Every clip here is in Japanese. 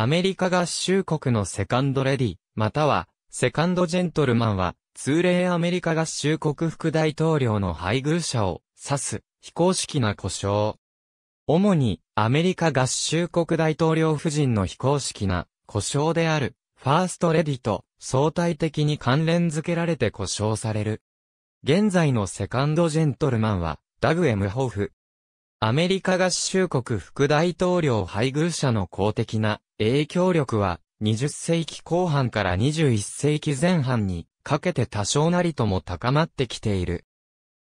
アメリカ合衆国のセカンドレディ、または、セカンドジェントルマンは、通例アメリカ合衆国副大統領の配偶者を指す、非公式な呼称。主に、アメリカ合衆国大統領夫人の非公式な呼称である、ファーストレディと相対的に関連付けられて呼称される。現在のセカンドジェントルマンは、ダグ・エム・ホフ、アメリカ合衆国副大統領配偶者の公的な影響力は20世紀後半から21世紀前半にかけて多少なりとも高まってきている。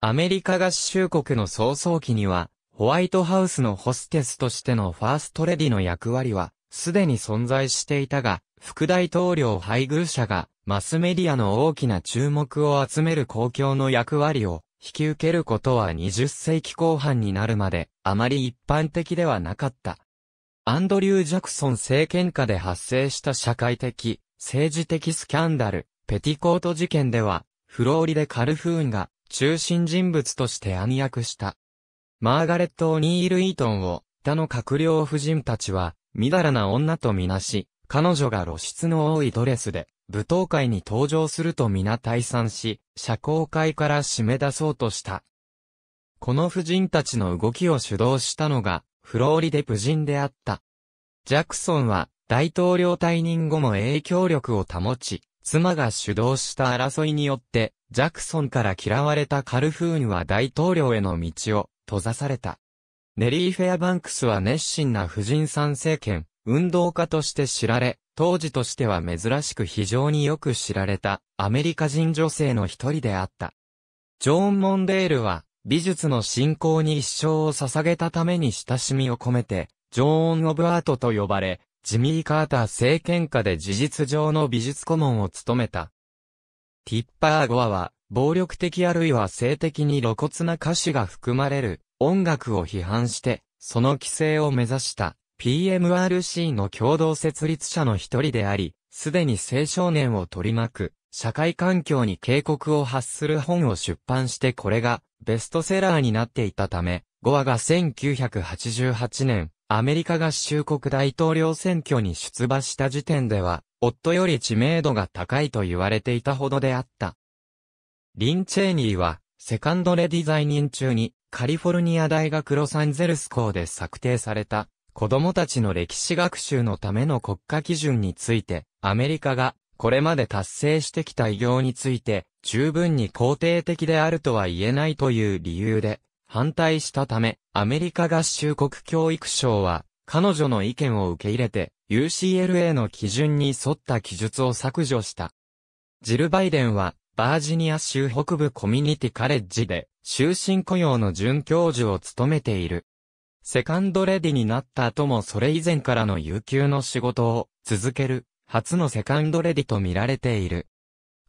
アメリカ合衆国の早々期にはホワイトハウスのホステスとしてのファーストレディの役割はすでに存在していたが副大統領配偶者がマスメディアの大きな注目を集める公共の役割を引き受けることは20世紀後半になるまであまり一般的ではなかった。アンドリュー・ジャクソン政権下で発生した社会的、政治的スキャンダル、ペティコート事件では、フローリでカルフーンが中心人物として暗躍した。マーガレット・オニール・イートンを他の閣僚夫人たちは、みだらな女とみなし、彼女が露出の多いドレスで、舞踏会に登場すると皆退散し、社交界から締め出そうとした。この夫人たちの動きを主導したのが、フローリデ夫人であった。ジャクソンは、大統領退任後も影響力を保ち、妻が主導した争いによって、ジャクソンから嫌われたカルフーンは大統領への道を閉ざされた。ネリー・フェアバンクスは熱心な夫人参政権、運動家として知られ、当時としては珍しく非常によく知られたアメリカ人女性の一人であった。ジョーン・モンデールは美術の振興に一生を捧げたために親しみを込めて、ジョーン・オブ・アートと呼ばれ、ジミー・カーター政権下で事実上の美術顧問を務めた。ティッパー・ゴアは、暴力的あるいは性的に露骨な歌詞が含まれる音楽を批判して、その規制を目指した PMRC の共同設立者の一人であり、すでに青少年を取り巻く、社会環境に警告を発する本を出版してこれがベストセラーになっていたため、5話が1988年、アメリカ合衆国大統領選挙に出馬した時点では、夫より知名度が高いと言われていたほどであった。リン・チェーニーは、セカンドレディ在任中に、カリフォルニア大学ロサンゼルス校で策定された、子供たちの歴史学習のための国家基準について、アメリカがこれまで達成してきた偉業について、十分に肯定的であるとは言えないという理由で、反対したため、アメリカ合衆国教育省は、彼女の意見を受け入れて、UCLA の基準に沿った記述を削除した。ジル・バイデンは、バージニア州北部コミュニティカレッジで、終身雇用の准教授を務めている。セカンドレディになった後もそれ以前からの有給の仕事を続ける初のセカンドレディと見られている。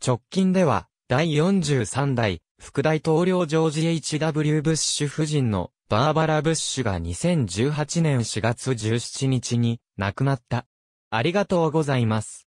直近では第43代副大統領ジョージ H.W. ブッシュ夫人のバーバラ・ブッシュが2018年4月17日に亡くなった。ありがとうございます。